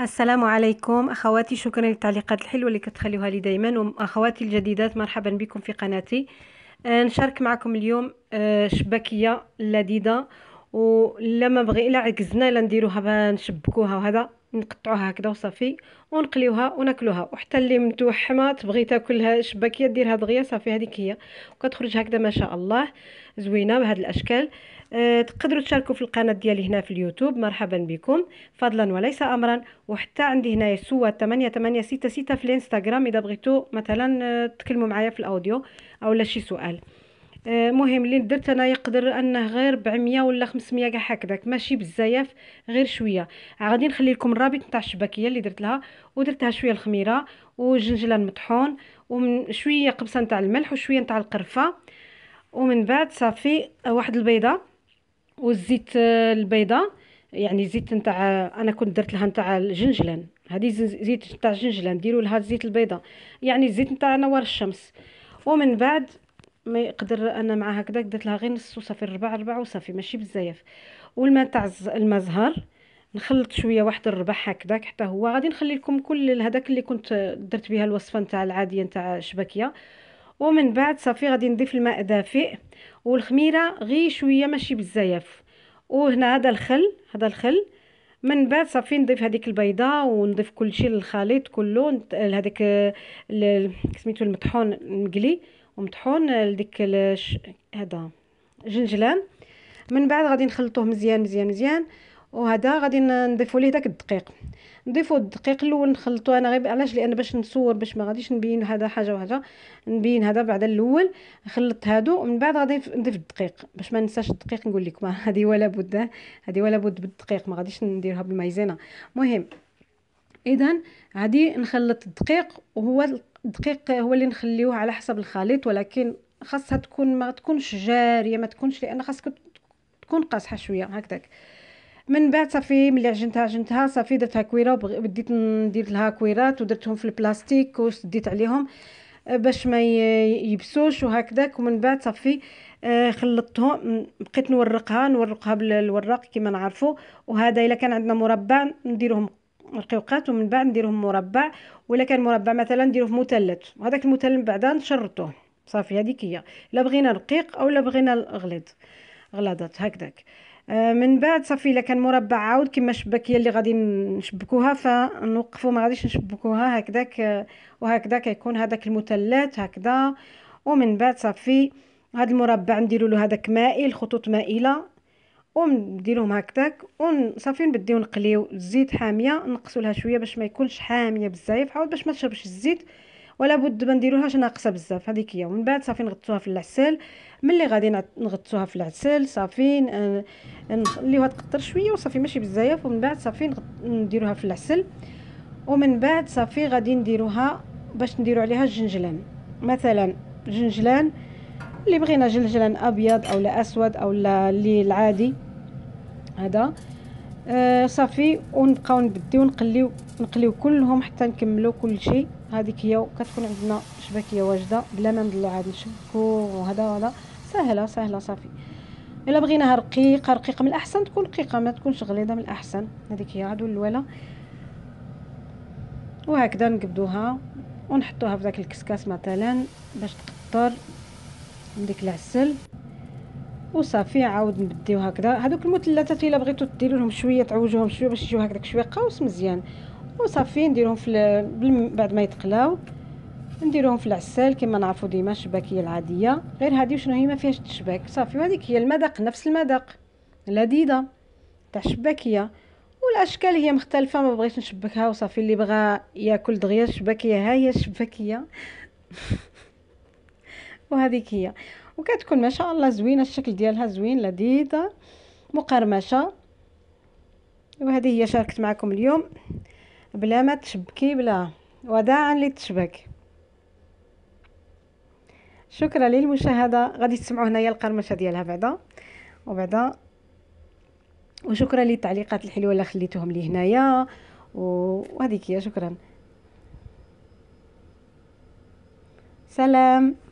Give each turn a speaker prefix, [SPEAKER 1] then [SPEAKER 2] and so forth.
[SPEAKER 1] السلام عليكم اخواتي شكرا للتعليقات الحلوه اللي كتخليوها لي دائما واخواتي الجديدات مرحبا بكم في قناتي أه، نشارك معكم اليوم أه، شباكيه لذيذه ولما بغي الا عكزنا الا نديروها نشبكوها وهذا نقطعوها هكذا وصافي ونقليوها وناكلوها وحتى اللي متوحمه تبغي تاكلها شباكيه ديرها دغيا صافي هذيك هي وكتخرج هكذا ما شاء الله زوينه بهذه الاشكال آه، تقدروا تشاركوا في القناه ديالي هنا في اليوتيوب مرحبا بكم فضلا وليس امرا وحتى عندي هنا ستة 8866 في الانستغرام اذا بغيتوا مثلا آه، تكلموا معايا في الاوديو اولا شي سؤال آه، مهم اللي درت انا يقدر انه غير 100 ولا 500 كاع هكذاك ماشي بزاف غير شويه غادي نخلي لكم الرابط نتاع الشباكيه اللي درت لها ودرتها شويه الخميره وجنجلان مطحون ومن شويه قبصه نتاع الملح وشويه نتاع القرفه ومن بعد صافي واحد البيضه والزيت آه، البيضاء يعني زيت نتاع انا كنت درت لها نتاع الجنجلان هذه زيت نتاع الجنجلان ديروا لها الزيت البيضاء يعني الزيت نتاع نوار الشمس ومن بعد ما يقدر انا مع هكذا درت لها غير نص وصافي ربع ربع وصافي ماشي بزاف والماء تاع الماء زهر نخلط شويه واحد الربع هكذاك حتى هو غادي نخلي لكم كل هذاك اللي كنت درت بها الوصفه نتاع العاديه نتاع الشبكيه ومن بعد صافي غادي نضيف الماء دافئ والخميره غي شويه ماشي بزاف وهنا هذا الخل هذا الخل من بعد صافي نضيف هذيك البيضه ونضيف كل شيء للخليط كله هذاك سميتو المطحون المقلي ومطحون لديك هذا جنجلان من بعد غادي نخلطوه مزيان مزيان مزيان وهذا غادي نضيفوا ليه داك الدقيق نضيفوا الدقيق الاول نخلطو انا غير علاش لان باش نصور باش ما غاديش نبين هذا حاجه وحاجه نبين هذا بعد الاول خلطت هادو ومن بعد غادي نضيف الدقيق باش ما ننساش الدقيق نقول لكم هذه ولا بد هذه ولا بد بالدقيق ما غاديش نديرها بالمايزينا مهم اذا غادي نخلط الدقيق وهو الدقيق هو اللي نخليوه على حسب الخليط ولكن خاصها تكون ما تكونش جاريه ما تكونش لان خاصك تكون قاصحه شويه هكذاك من بعد صافي ملي عجنتها عجنتها صافي درتها كويره وبديت ندير لها كويرات ودرتهم في البلاستيك وسديت عليهم آه، باش ما يبسوش وهكذاك ومن بعد صافي آه، خلطتهم بقيت نورقها نورقها بالوراق كما نعرفوا وهذا الا كان عندنا مربع نديرهم رقيقات ومن بعد نديرهم مربع ولا كان مربع مثلا نديروه مثلث وهذاك المثلث بعدا نشرطوه صافي هذيك هي لا بغينا رقيق او لا بغينا غليظ غلاضات هكذاك آه، من بعد صافي الا كان مربع عاود كما الشباكيه اللي غادي نشبكوها فنوقفوا ما غاديش نشبكوها هكذاك آه، وهكذا كيكون هذاك المثلث هكذا ومن بعد صافي هذا المربع نديروا له هذاك مائل خطوط مائله ونديرهم هكذاك وصافي نبديو نقليو الزيت حاميه نقصوا لها شويه باش ما يكونش حاميه بزاف عاود باش ما تشربش الزيت ولا بد ما نديروهاش ناقصه بزاف هذيك هي ومن بعد صافي نغطسوها في العسل ملي غادي نغطسوها في العسل صافي نخليوها تقطر شويه وصافي ماشي بزاف ومن بعد صافي نديروها في العسل ومن بعد صافي غادي نديروها باش نديرو عليها الجنجلان مثلا جنجلان اللي بغينا جنجلان ابيض او لا اسود او لا اللي العادي هذا آه صافي ونبقاو نبديو نقليو نقليو كلهم حتى نكملو كل شيء هذيك هي كتكون عندنا شبكيه واجده بلا ما نضلو عاد نشبكو وهذا وهذا سهله سهله صافي الا بغيناها رقيقه رقيقه من الاحسن تكون رقيقه ما تكونش غليظه من الاحسن هذيك هي عاد الولا وهكذا نقبدوها ونحطوها في داك الكسكاس مثلا باش تقطر من ديك العسل وصافي عاود نبديو هكذا هذوك المثلثات الا بغيتو ديروا لهم شويه تعوجوهم شويه باش يجيو هكذاك شويه قوس مزيان وصافي نديرهم في بعد ما يتقلاو نديروهم في العسل كما نعرفوا ديما الشباكيه العاديه غير هذه شنو هي ما فيهاش تشباك صافي وهذيك هي المذاق نفس المذاق لذيذه تاع الشباكيه والاشكال هي مختلفه ما بغيتش نشبكها وصافي اللي بغى ياكل دغيا الشباكيه ها هي الشباكيه وهذيك هي وكتكون ما شاء الله زوينه الشكل ديالها زوين لذيذه مقرمشه وهذه هي شاركت معكم اليوم بلا ما تشبكي بلا وداعا للتشبك شكرا للمشاهده غادي تسمعوا هنايا القرمشه ديالها بعدا وبعدا وشكرا للتعليقات الحلوه اللي خليتوهم لي هنايا وهذيك هي شكرا سلام